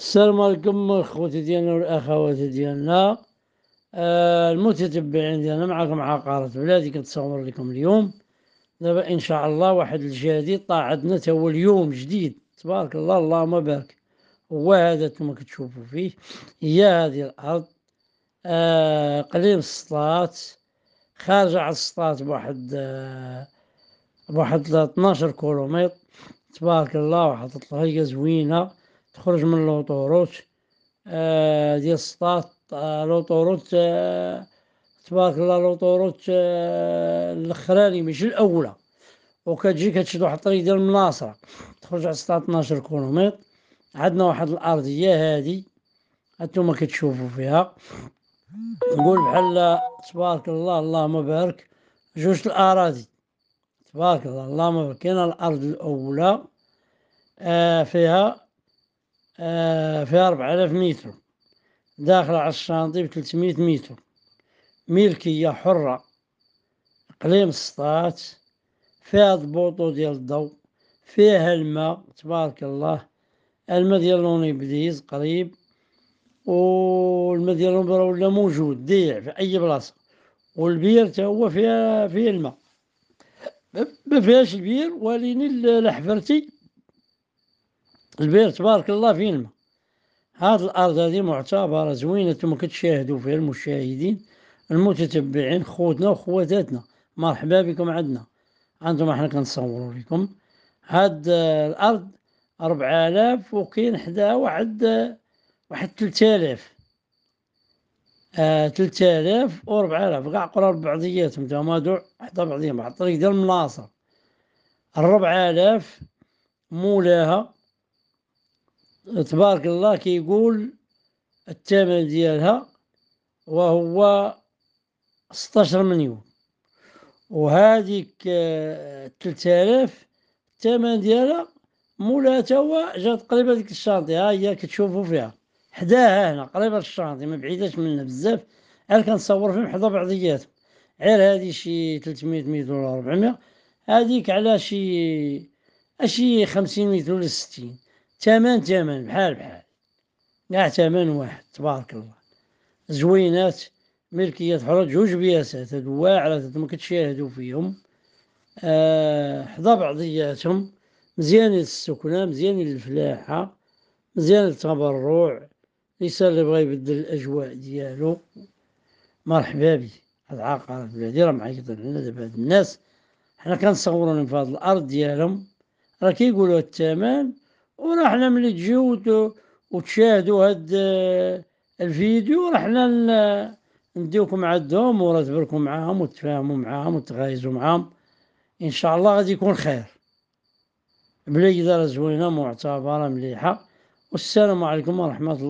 السلام عليكم خوتي ديالنا والاخوات ديالنا آه المتتبعين ديالنا معكم عقارة بلادي كنتصور لكم اليوم دابا ان شاء الله واحد الجديد طلع عندنا تا هو اليوم جديد تبارك الله اللهم بارك هو هذا نتوما كتشوفوا فيه هي هذه الارض آه قليل السطات خارجة على السطات بواحد آه بواحد 12 كيلومتر تبارك الله واحد الطريقة زوينة تخرج من لوطوروت آه، ديال السطات آه، لوطوروت آه، تبارك الله لوطوروت الاخراني ماشي الاولى وكتجي كتشد واحد الطريق ديال المناصره تخرج على 12 كيلومتر عندنا واحد الارضيه هادي هانتوما كتشوفوا فيها نقول بحال تبارك الله اللهم بارك جوج الاراضي تبارك الله اللهم بارك كاينه الارض الاولى فيها آه، في 4000 متر داخلة على الشانطي ب 300 متر ملكية حرة إقليم سطات فيها ضبوطو ديال الضو فيها الماء تبارك الله الماء ديال لوني بديز قريب والماء ديال لونبرا ولا موجود ضيع في أي بلاصة والبير تا هو فيها فيه الماء ما فيهاش البير ولكن لحفرتي البير تبارك الله فيلم هاد الارض هذه معتبره زوينه نتوما كتشاهدوا فيها المشاهدين المتتبعين خوتنا وخواتاتنا مرحبا بكم عندنا عندهم احنا كنصوروا لكم هاد الارض 4000 وكاين حداها واحد واحد 3000 3000 و 4000 كاع قراب بعضياتهم تا هما دوع حدا بعضيهم على الطريق ديال المناصر 4000 مولاها تبارك الله كيقول الثمن ديالها وهو 16 مليون وهذيك 3000 آه، الثمن ديالها مولا توا جا تقريبا ديك الشانطي ها هي كتشوفوا فيها حداها هنا قريبه الشانطي ما بعيداش منها بزاف عاد كنصور فيهم حدا بعضياتهم غير هذه شي 300 مية دولار 400 هذيك على شي اشي 50 مية ولا 60 ثمن ثمن بحال بحال كاع ثمن واحد تبارك الله زوينات ملكية حرج جوج بياسات هاد واعرات ما كتشاهدوا فيهم آه حدا بعضياتهم مزيانين للسكنة مزيانين للفلاحة مزيان للتبرع الإنسان اللي بغا يبدل الأجواء ديالو مرحبا بي هاد العقار بلادي راه معيطين علينا دابا هاد الناس حنا كنصورو لهم في هاد الأرض ديالهم راه كيقولوا الثمن ورحنا ملي تجيو وتشاهدوا هاد آه، الفيديو رحنا نديوكم عندهم ونتبركم معاهم وتفاهموا معاهم وتغايزوا معاهم ان شاء الله غادي يكون خير بلاي زوينه معتبره مليحه والسلام عليكم ورحمه الله